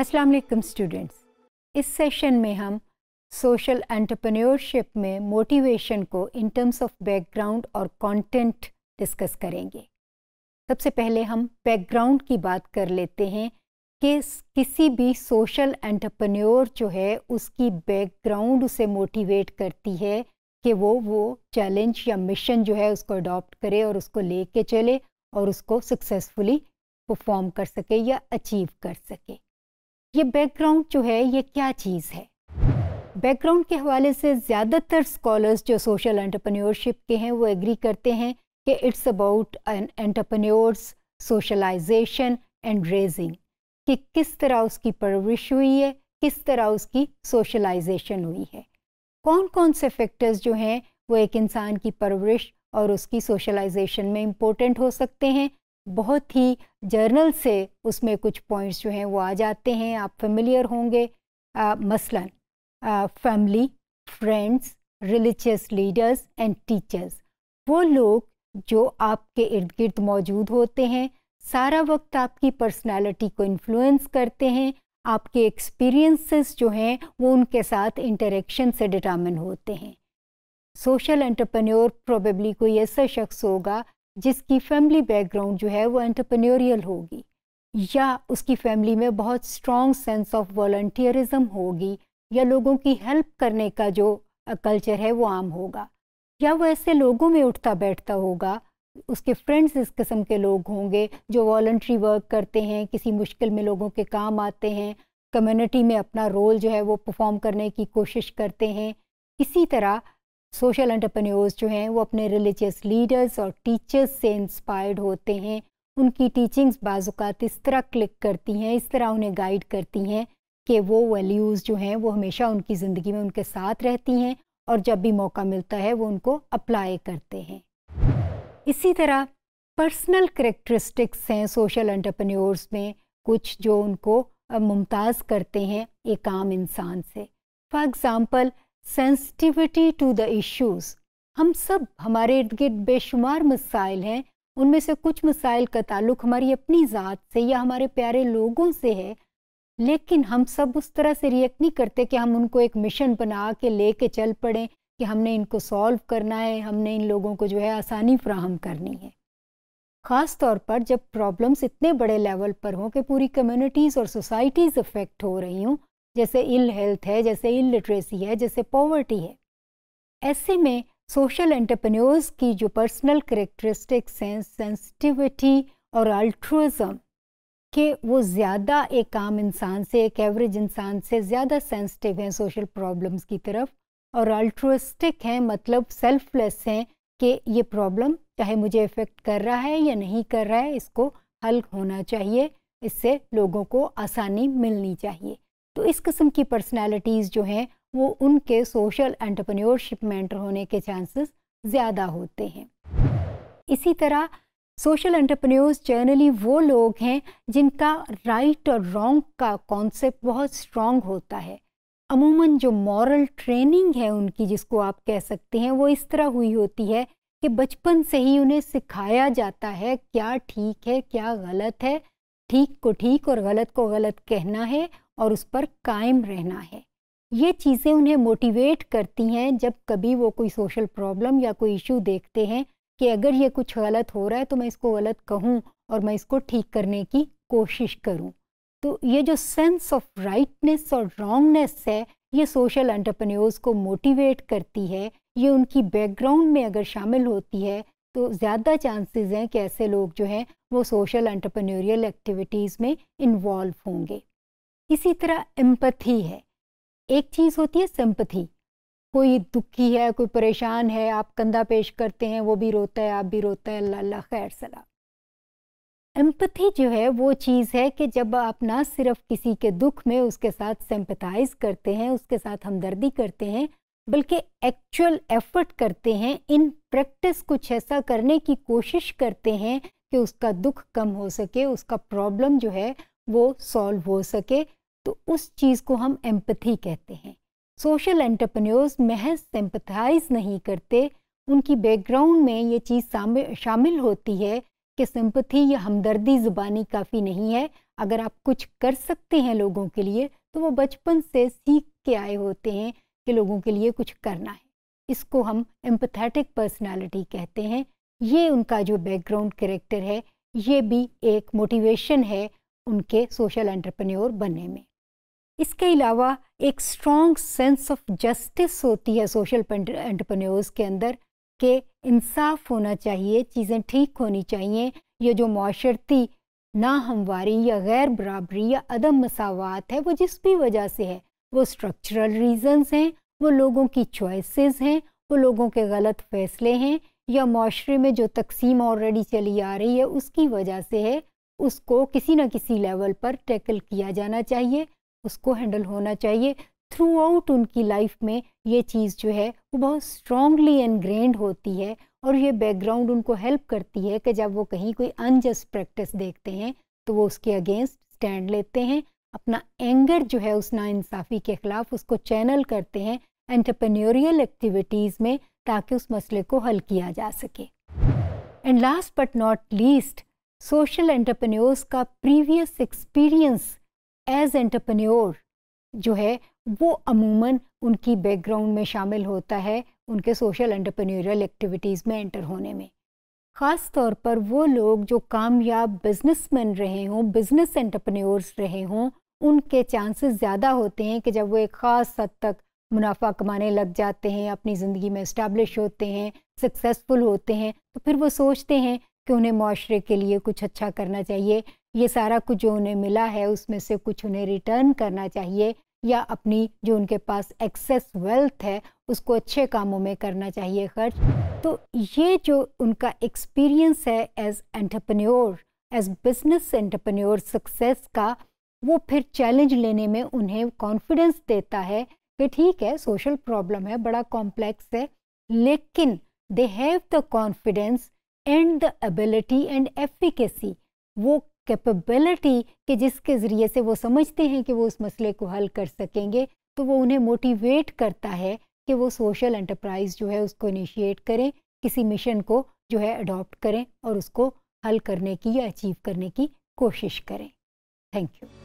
असलकम स्टूडेंट्स इस सेशन में हम सोशल एंटरप्रेन्योरशिप में मोटिवेशन को इन टर्म्स ऑफ बैकग्राउंड और कंटेंट डिस्कस करेंगे सबसे पहले हम बैकग्राउंड की बात कर लेते हैं कि किसी भी सोशल एंटरप्रेन्योर जो है उसकी बैकग्राउंड उसे मोटिवेट करती है कि वो वो चैलेंज या मिशन जो है उसको अडॉप्ट करे और उसको ले चले और उसको सक्सेसफुली परफॉर्म कर सके या अचीव कर सके ये बैकग्राउंड जो है ये क्या चीज़ है बैकग्राउंड के हवाले से ज़्यादातर स्कॉलर्स जो सोशल एंटरप्रेन्योरशिप के हैं वो एग्री करते हैं कि it's about an entrepreneurs socialization and raising कि किस तरह उसकी परवरिश हुई है किस तरह उसकी सोशलाइजेशन हुई है कौन कौन से फैक्टर्स जो हैं वो एक इंसान की परवरिश और उसकी सोशलाइजेशन में इम्पोर्टेंट हो सकते हैं बहुत ही जर्नल से उसमें कुछ पॉइंट्स जो हैं वो आ जाते हैं आप फेमिलियर होंगे आ, मसलन family friends religious leaders and teachers वो लोग जो आपके इर्द गिर्द मौजूद होते हैं सारा वक्त आपकी पर्सनालिटी को इन्फ्लुएंस करते हैं आपके एक्सपीरियंसेस जो हैं वो उनके साथ इंटरेक्शन से डिटामिन होते हैं सोशल एंटरप्रेन्योर प्रोबेबली कोई ऐसा शख्स होगा जिसकी फैमिली बैकग्राउंड जो है वो एंटरप्रेन्योरियल होगी या उसकी फैमिली में बहुत स्ट्रॉन्ग सेंस ऑफ वॉल्टियरिज्म होगी या लोगों की हेल्प करने का जो कल्चर है वो आम होगा या वो ऐसे लोगों में उठता बैठता होगा उसके फ्रेंड्स इस किस्म के लोग होंगे जो वॉल्ट्री वर्क करते हैं किसी मुश्किल में लोगों के काम आते हैं कम्युनिटी में अपना रोल जो है वो परफॉर्म करने की कोशिश करते हैं इसी तरह सोशल एंटरप्रेन्योर्स जो हैं वो अपने रिलीजियस लीडर्स और टीचर्स से इंस्पायर्ड होते हैं उनकी टीचिंग्स बाजुकात इस तरह क्लिक करती हैं इस तरह उन्हें गाइड करती हैं कि वो वैल्यूज़ जो हैं वो हमेशा उनकी ज़िंदगी में उनके साथ रहती हैं और जब भी मौका मिलता है वो उनको अप्लाई करते हैं इसी तरह पर्सनल करेक्टरिस्टिक्स हैं सोशल एंटरप्रेन्योर्स में कुछ जो उनको मुमताज़ करते हैं एक आम इंसान से for example sensitivity to the issues हम सब हमारे इर्द गिर्द बेशुमार मसाइल हैं उनमें से कुछ मसाइल का ताल्लुक हमारी अपनी ज़ात से या हमारे प्यारे लोगों से है लेकिन हम सब उस तरह से रिएक्ट नहीं करते कि हम उनको एक मिशन बना के ले के चल पड़ें कि हमने इनको सॉल्व करना है हमने इन लोगों को जो है आसानी फ्राहम करनी है ख़ास तौर पर जब प्रॉब्लम्स इतने बड़े लेवल पर हों कि पूरी कम्युनिटीज़ और सोसाइटीज़ अफेक्ट हो रही हों जैसे इल हेल्थ है जैसे इल लिटरेसी है जैसे पॉवर्टी है ऐसे में सोशल एंटरप्रेन्योर्स की जो पर्सनल करेक्टरिस्टिक्स हैं सेंसिटिविटी और अल्ट्रुज़म के वो ज़्यादा एक आम इंसान से एक एवरेज इंसान से ज़्यादा सेंसिटिव हैं सोशल प्रॉब्लम्स की तरफ और अल्ट्रुस्टिक हैं मतलब सेल्फलेस हैं कि ये प्रॉब्लम चाहे मुझे इफ़ेक्ट कर रहा है या नहीं कर रहा है इसको हल होना चाहिए इससे लोगों को आसानी मिलनी चाहिए तो इस किस्म की पर्सनालिटीज़ जो हैं वो उनके सोशल एंटरप्रेन्योरशिप एंटर होने के चांसेस ज़्यादा होते हैं इसी तरह सोशल एंटरप्रेन्योर्स जनरली वो लोग हैं जिनका राइट और रॉन्ग का कॉन्सेप्ट बहुत स्ट्रॉन्ग होता है अमूमन जो मॉरल ट्रेनिंग है उनकी जिसको आप कह सकते हैं वो इस तरह हुई होती है कि बचपन से ही उन्हें सिखाया जाता है क्या ठीक है क्या गलत है ठीक को ठीक और गलत को गलत कहना है और उस पर कायम रहना है ये चीज़ें उन्हें मोटिवेट करती हैं जब कभी वो कोई सोशल प्रॉब्लम या कोई इशू देखते हैं कि अगर ये कुछ गलत हो रहा है तो मैं इसको गलत कहूँ और मैं इसको ठीक करने की कोशिश करूँ तो ये जो सेंस ऑफ राइटनेस और रॉन्गनेस है ये सोशल एंटरप्रेन्योर्स को मोटिवेट करती है ये उनकी बैकग्राउंड में अगर शामिल होती है तो ज़्यादा चांसेस हैं कि ऐसे लोग जो हैं वो सोशल एंटरप्रेन्योरियल एक्टिविटीज़ में इन्वॉल्व होंगे इसी तरह एम्पथी है एक चीज़ होती है सिंपथी कोई दुखी है कोई परेशान है आप कंधा पेश करते हैं वो भी रोता है आप भी रोते हैं अल्लाह खैर सला एम्पथी जो है वो चीज़ है कि जब आप ना सिर्फ किसी के दुख में उसके साथ सेम्पथाइज करते हैं उसके साथ हमदर्दी करते हैं बल्कि एक्चुअल एफर्ट करते हैं इन प्रैक्टिस कुछ ऐसा करने की कोशिश करते हैं कि उसका दुख कम हो सके उसका प्रॉब्लम जो है वो सॉल्व हो सके तो उस चीज़ को हम एम्पथी कहते हैं सोशल एंटरप्रेन्योर्स महज सिंपथाइज नहीं करते उनकी बैकग्राउंड में ये चीज़ शामिल होती है कि सिंपथी या हमदर्दी ज़ुबानी काफ़ी नहीं है अगर आप कुछ कर सकते हैं लोगों के लिए तो वो बचपन से सीख के आए होते हैं कि लोगों के लिए कुछ करना है इसको हम एम्पथेटिक पर्सनालिटी कहते हैं ये उनका जो बैकग्राउंड करेक्टर है ये भी एक मोटिवेशन है उनके सोशल एंटरप्रेन्योर बनने में इसके अलावा एक स्ट्रॉन्ग सेंस ऑफ जस्टिस होती है सोशल एंटरप्रेन्योर्स के अंदर कि इंसाफ होना चाहिए चीज़ें ठीक होनी चाहिए ये जो माशरती ना हमवारी या गैर बराबरी या अदम मसावत है वो जिस भी वजह से है वो स्ट्रक्चरल रीजंस हैं वो लोगों की चॉइसेस हैं वो लोगों के गलत फैसले हैं या माशरे में जो तकसीम ऑलरेडी चली आ रही है उसकी वजह से है उसको किसी न किसी लेवल पर टैकल किया जाना चाहिए उसको हैंडल होना चाहिए थ्रू आउट उनकी लाइफ में ये चीज़ जो है वो बहुत स्ट्रॉन्गली एनग्रेंड होती है और ये बैकग्राउंड उनको हेल्प करती है कि जब वो कहीं कोई अनजस्ट प्रैक्टिस देखते हैं तो वो उसके अगेंस्ट स्टैंड लेते हैं अपना एंगर जो है उस नाानसाफ़ी के ख़िलाफ़ उसको चैनल करते हैं एंटरप्रेन्योरियल एक्टिविटीज़ में ताकि उस मसले को हल किया जा सके and last but not least social entrepreneurs का प्रीवियस एक्सपीरियंस एज एंटरप्रेन्योर जो है वो अमूमन उनकी बैकग्राउंड में शामिल होता है उनके सोशल एंटरप्रेन्योरियल एक्टिविटीज़ में एंटर होने में ख़ास तौर पर वो लोग जो कामयाब बिजनेसमैन रहे हों बिजनेस एंटरप्रेन्योर्स रहे हों उनके चांसेस ज़्यादा होते हैं कि जब वो एक ख़ास हद तक मुनाफा कमाने लग जाते हैं अपनी ज़िंदगी में इस्टेब्लिश होते हैं सक्सेसफुल होते हैं तो फिर वो सोचते हैं कि उन्हें माशरे के लिए कुछ अच्छा करना चाहिए ये सारा कुछ जो उन्हें मिला है उसमें से कुछ उन्हें रिटर्न करना चाहिए या अपनी जो उनके पास एक्सेस वेल्थ है उसको अच्छे कामों में करना चाहिए खर्च तो ये जो उनका एक्सपीरियंस है as entrepreneur as business entrepreneur success का वो फिर चैलेंज लेने में उन्हें कॉन्फिडेंस देता है कि ठीक है सोशल प्रॉब्लम है बड़ा कॉम्प्लेक्स है लेकिन they have the confidence and the ability and efficacy वो कैपेबिलिटी कि जिसके ज़रिए से वो समझते हैं कि वो उस मसले को हल कर सकेंगे तो वो उन्हें मोटिवेट करता है कि वो सोशल एंटरप्राइज जो है उसको इनिशिएट करें किसी मिशन को जो है अडॉप्ट करें और उसको हल करने की या अचीव करने की कोशिश करें थैंक यू